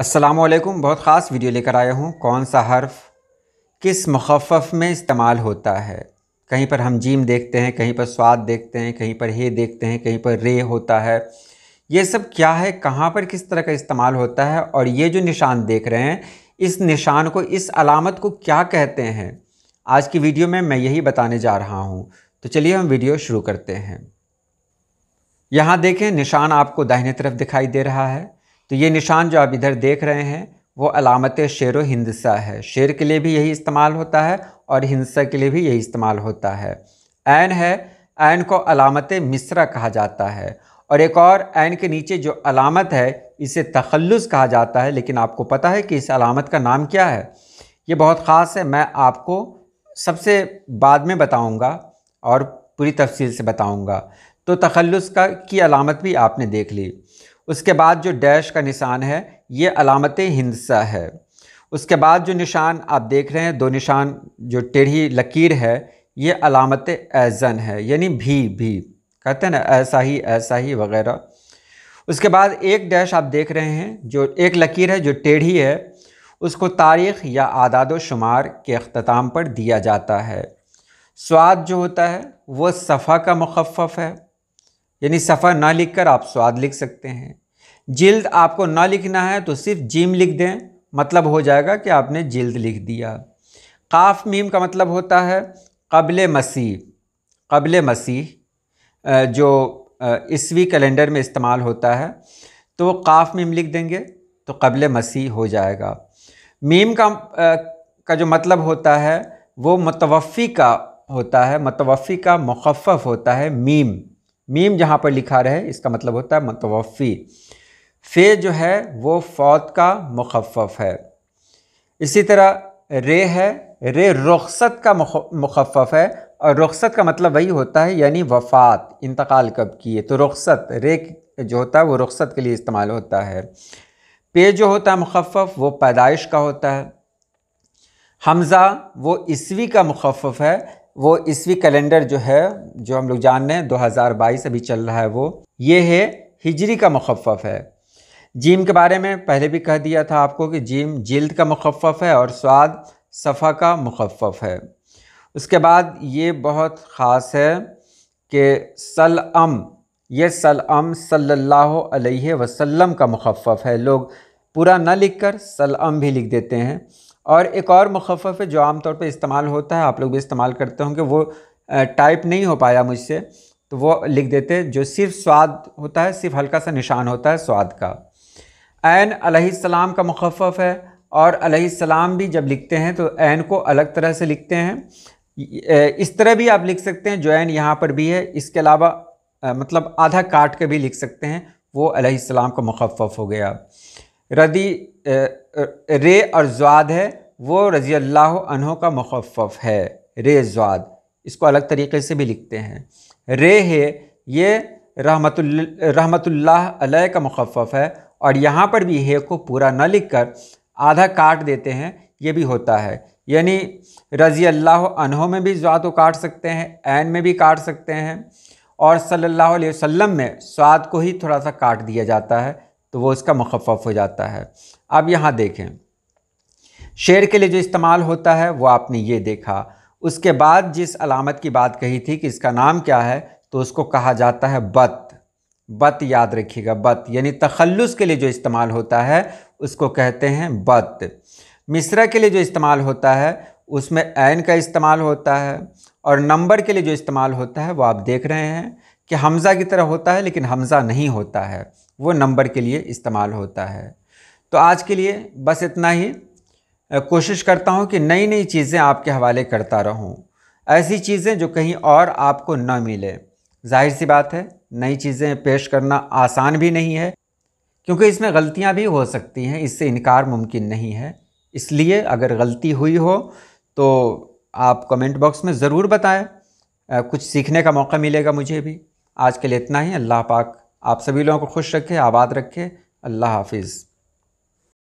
असलकुम बहुत ख़ास वीडियो लेकर आया हूँ कौन सा हर्फ किस मखफ़ में इस्तेमाल होता है कहीं पर हम जीम देखते हैं कहीं पर स्वाद देखते हैं कहीं पर हे देखते हैं कहीं पर रे होता है ये सब क्या है कहाँ पर किस तरह का इस्तेमाल होता है और ये जो निशान देख रहे हैं इस निशान को इस अलामत को क्या कहते हैं आज की वीडियो में मैं यही बताने जा रहा हूँ तो चलिए हम वीडियो शुरू करते हैं यहाँ देखें निशान आपको दाहिने तरफ दिखाई दे रहा है तो ये निशान जो आप इधर देख रहे हैं वो अलामत शेर व हिंसा है शेर के लिए भी यही इस्तेमाल होता है और हिंसा के लिए भी यही इस्तेमाल होता है ऐन है ऐन को अलामत मिसरा कहा जाता है और एक और ऐन के नीचे जो अलामत है इसे तखल्लुस कहा जाता है लेकिन आपको पता है कि इस अलामत का नाम क्या है ये बहुत ख़ास है मैं आपको सबसे बाद में बताऊँगा और पूरी तफसील से बताऊँगा तो तखल्लुस का की अलामत भी आपने देख ली उसके बाद जो डैश का निशान है ये अलामत हिंसा है उसके बाद जो निशान आप देख रहे हैं दो निशान जो टेढ़ी लकीर है ये अलामत ऐजन है यानी भी भी कहते हैं ना ऐसा ही ऐसा ही वगैरह उसके बाद एक डैश आप देख रहे हैं जो एक लकीर है जो टेढ़ी है उसको तारीख़ या आदाद शुमार के अख्ताम पर दिया जाता है स्वाद जो होता है वह सफ़ा का मखफ़ है यानी सफ़र ना लिखकर आप स्वाद लिख सकते हैं जिल्द आपको ना लिखना है तो सिर्फ जिम लिख दें मतलब हो जाएगा कि आपने जिल्द लिख दिया काफ मीम का मतलब होता है कबल मसीह कबल मसीह जो ईस्वी कैलेंडर में इस्तेमाल होता है तो काफ मीम लिख देंगे तो कबल मसीह हो जाएगा मीम का का जो मतलब होता है वो मतवफ़ी का होता है मतवफ़ी का मुखफ़ होता है मीम मीम जहाँ पर लिखा रहे इसका मतलब होता है मतवफ़ी फ़े जो है वो फ़ौत का मुखफ़ है इसी तरह रे है रे रुखसत का मुखफ़ है और रुखसत का मतलब वही होता है यानी वफ़ात इंतकाल कब की है तो रुखसत रे जो होता है वो रुखसत के लिए इस्तेमाल होता है पे जो होता है मुखफ़ वो पैदाइश का होता है हमज़ा वो ईस्वी का मुखफ़ है वो ईस्वी कैलेंडर जो है जो हम लोग जान रहे हैं 2022 अभी चल रहा है वो ये है हिजरी का मखफ़ है जीम के बारे में पहले भी कह दिया था आपको कि जीम जिल्द का मखफ़ है और स्वाद सफ़ा का मखफ़ है उसके बाद ये बहुत ख़ास है कि सल अम ये सल अम सल्लल्लाहु वसल्लम का मखफ़ है लोग पूरा ना लिखकर सल अम भी लिख देते हैं और एक और है जो आम तौर पर इस्तेमाल होता है आप लोग भी इस्तेमाल करते होंगे वो टाइप नहीं हो पाया मुझसे तो वो लिख देते जो सिर्फ स्वाद होता है सिर्फ हल्का सा निशान होता है स्वाद का एन अलैहिस्सलाम का मखफ़ है और अलैहिस्सलाम भी जब लिखते हैं तो एन को अलग तरह से लिखते हैं इस तरह भी आप लिख सकते हैं जो एन यहाँ पर भी है इसके अलावा मतलब आधा काट के भी लिख सकते हैं वो अलैहिस्सलाम का मखफ़ हो गया रदी रे और जवाद है वो रज़ी अल्लाह अनहों का मखफ़ है रे जवाद इसको अलग तरीके से भी लिखते हैं रे है ये रहमतुल्ल रहमतुल्लाह का मखफ़ है और यहाँ पर भी हे को पूरा न लिख कर आधा काट देते हैं ये भी होता है यानी रज़ी अल्लाह अनहों में भी स्वाद को काट सकते हैं ऐन में भी काट सकते हैं और सल्लल्लाहु अलैहि वसल्लम में स्वाद को ही थोड़ा सा काट दिया जाता है तो वो इसका मुखफ़ हो जाता है अब यहाँ देखें शेर के लिए जो इस्तेमाल होता है वो आपने ये देखा उसके बाद जिस अलामत की बात कही थी कि इसका नाम क्या है तो उसको कहा जाता है बत बत याद रखिएगा बत यानी तखल्लुस के लिए जो इस्तेमाल होता है उसको कहते हैं बत मिसरा के लिए जो इस्तेमाल होता है उसमें ऐन का इस्तेमाल होता है और नंबर के लिए जो इस्तेमाल होता है वो आप देख रहे हैं कि हमज़ा की तरह होता है लेकिन हमज़ा नहीं होता है वो नंबर के लिए इस्तेमाल होता है तो आज के लिए बस इतना ही कोशिश करता हूँ कि नई नई चीज़ें आपके हवाले करता रहूँ ऐसी चीज़ें जो कहीं और आपको न मिले जाहिर सी बात है नई चीज़ें पेश करना आसान भी नहीं है क्योंकि इसमें गलतियाँ भी हो सकती हैं इससे इनकार मुमकिन नहीं है इसलिए अगर गलती हुई हो तो आप कमेंट बॉक्स में ज़रूर बताएं कुछ सीखने का मौका मिलेगा मुझे भी आज के लिए इतना ही अल्लाह पाक आप सभी लोगों को खुश रखे आबाद रखे अल्लाह हाफिज़